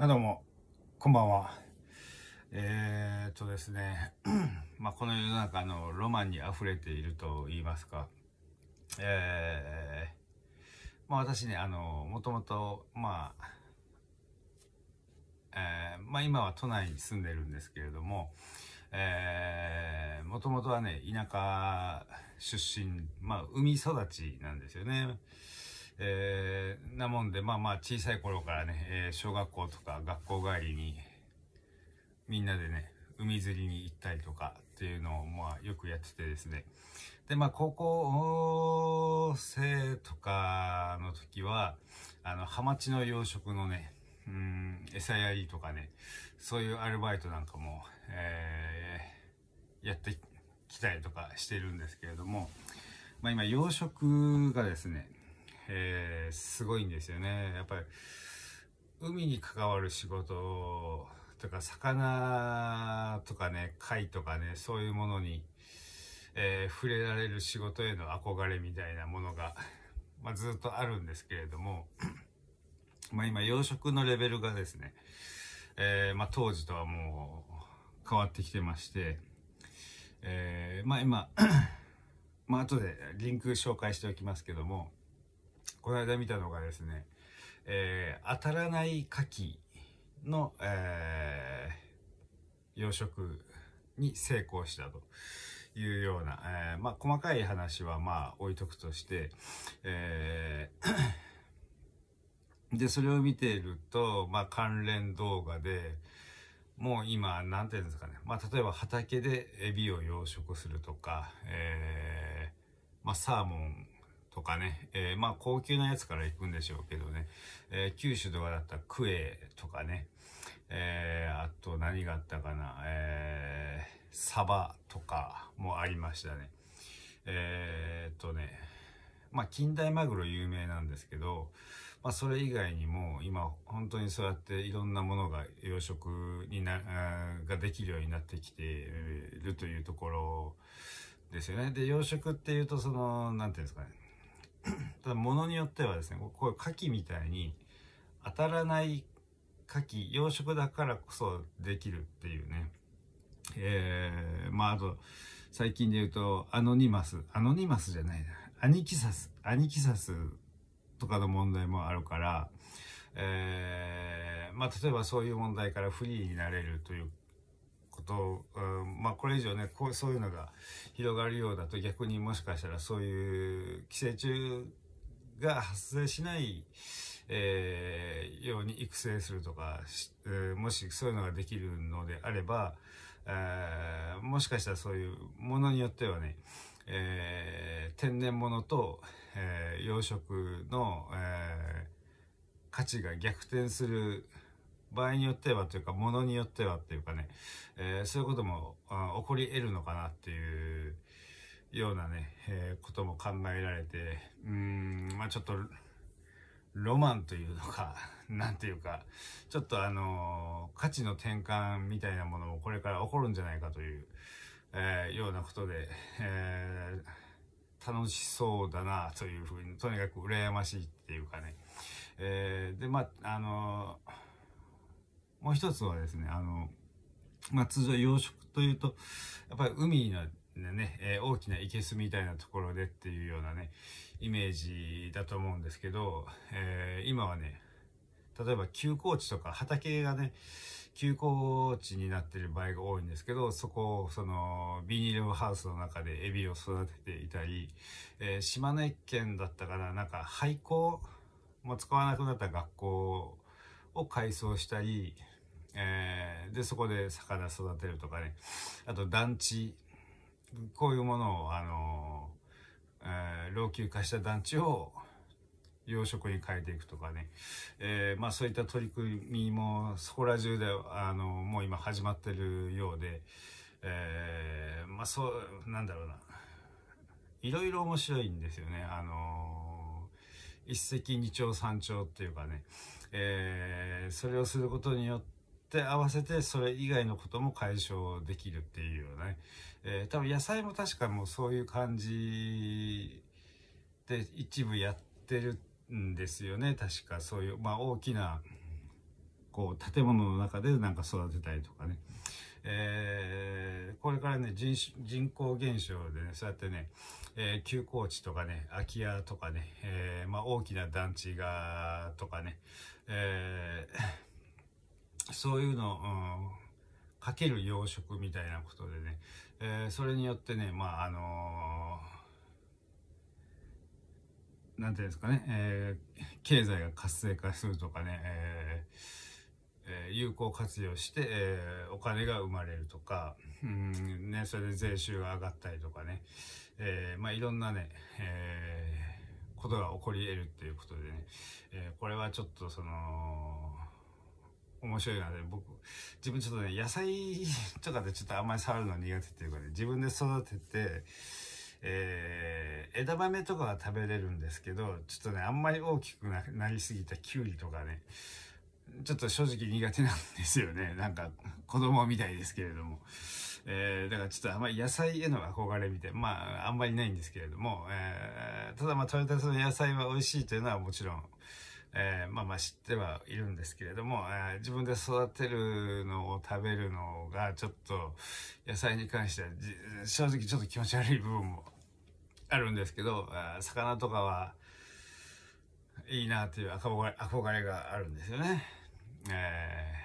あどうも、こんばんは。えー、っとですね、まあ、この世の中のロマンに溢れていると言いますか、えー、まあ、私ね、あの、もともと、まあ、えー、まあ、今は都内に住んでるんですけれども、えー、もともとはね、田舎出身、まあ、海育ちなんですよね。えーなもんで、まあまあ小さい頃からね、えー、小学校とか学校帰りに、みんなでね、海釣りに行ったりとかっていうのをまあよくやっててですね。で、まあ高校生とかの時は、あの、ハマチの養殖のね、うん、餌やりとかね、そういうアルバイトなんかも、えー、やってきたりとかしてるんですけれども、まあ今養殖がですね、えー、すごいんですよね。やっぱり、海に関わる仕事とか、魚とかね、貝とかね、そういうものに、えー、触れられる仕事への憧れみたいなものが、まあ、ずっとあるんですけれども、まあ今、養殖のレベルがですね、えー、まあ当時とはもう変わってきてまして、えー、まあ今、まあ後でリンク紹介しておきますけども、この間見たのがですね、えー、当たらない牡蠣の、えー、養殖に成功したというような、えー、まあ、細かい話はまあ置いとくとして、えー、で、それを見ていると、まあ、関連動画で、もう今、なんていうんですかね。まあ、例えば畑でエビを養殖するとか、えー、まあ、サーモンとかね、えー、まあ高級なやつから行くんでしょうけどね、えー、九州とかだったらクエとかね、えー、あと何があったかな、えー、サバとかもありましたね。えー、っとね、まあ近代マグロ有名なんですけど、まあそれ以外にも今本当にそうやっていろんなものが養殖にな、ができるようになってきているというところですよね。で、養殖っていうとその、なんていうんですかね、ただ物によってはですねこういう牡蠣みたいに当たらない牡蠣養殖だからこそできるっていうねえー、まああと最近で言うとアノニマスアノニマスじゃないなアニキサスアニキサスとかの問題もあるから、えー、まあ例えばそういう問題からフリーになれるということうん、まあこれ以上ね、こう、そういうのが広がるようだと逆にもしかしたらそういう寄生虫が発生しない、えー、ように育成するとか、えー、もしそういうのができるのであれば、えー、もしかしたらそういうものによってはね、えー、天然物と、えー、養殖の、えー、価値が逆転する、場合によってはというか、ものによってはっていうかね、えー、そういうことも起こり得るのかなっていうようなね、えー、ことも考えられて、うん、まあちょっと、ロマンというのか、なんていうか、ちょっとあのー、価値の転換みたいなものもこれから起こるんじゃないかという、えー、ようなことで、えー、楽しそうだなというふうに、とにかく羨ましいっていうかね。えー、で、まあ、あのーもう一つはですね、あの、まあ、通常養殖というと、やっぱり海のね、えー、大きな生けすみたいなところでっていうようなね、イメージだと思うんですけど、えー、今はね、例えば休耕地とか畑がね、休耕地になってる場合が多いんですけど、そこをそのビニールハウスの中でエビを育てていたり、えー、島根県だったかな、なんか廃校も使わなくなった学校を改装したり、えー、で、そこで魚育てるとかね、あと団地、こういうものを、あのえー、老朽化した団地を養殖に変えていくとかね、えー、まあそういった取り組みもそこら中で、あのもう今始まってるようで、えー、まあそう、なんだろうな、いろいろ面白いんですよね。あの一石二鳥三鳥っていうかね、えー、それをすることによって合わせてそれ以外のことも解消できるっていうよね。えー、多分野菜も確かもうそういう感じで一部やってるんですよね。確かそういう、まあ大きな、こう建物の中でなんか育てたりとかね。えー、これからね、人人口減少でね、そうやってね、えー、休耕地とかね、空き家とかね、えー、まあ大きな団地が、とかね、えー、そういうの、うんかける養殖みたいなことでね、えー、それによってね、まあ、あのー、なんていうんですかね、えー、経済が活性化するとかね、えーえ有効活用して、えお金が生まれるとか、うんね、それで税収が上がったりとかね、えまあ、いろんなね、えことが起こり得るっていうことでね、えこれはちょっとその、面白いなで、僕、自分ちょっとね、野菜とかでちょっとあんまり触るの苦手っていうかね、自分で育てて、えー、枝豆とかは食べれるんですけど、ちょっとね、あんまり大きくなりすぎたきゅうりとかね、ちょっと正直苦手なんですよね。なんか、子供みたいですけれども。えー、だからちょっとあんまり野菜への憧れみたい。まあ、あんまりないんですけれども、えー、ただまあ、取れたての野菜は美味しいというのはもちろん、えー、まあまあ知ってはいるんですけれども、えー、自分で育てるのを食べるのがちょっと野菜に関しては正直ちょっと気持ち悪い部分もあるんですけど、魚とかはいいなという憧れ憧れがあるんですよね。え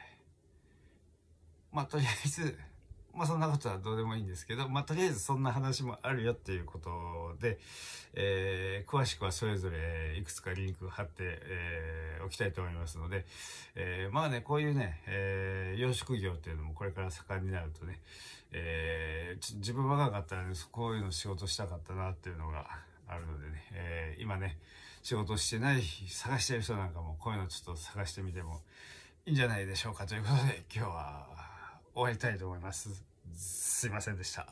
ー、まあとりあえず、まあそんなことはどうでもいいんですけど、まあとりあえずそんな話もあるよっていうことで、えー、詳しくはそれぞれいくつかリンク貼って、えー、おきたいと思いますので、えー、まあね、こういうね、えー、養殖業っていうのもこれから盛んになるとね、えー、自分若かったらね、こういうの仕事したかったなっていうのがあるのでね、えー、今ね、仕事してない、探してる人なんかもこういうのちょっと探してみても、いいんじゃないでしょうかということで今日は終わりたいと思います。すいませんでした。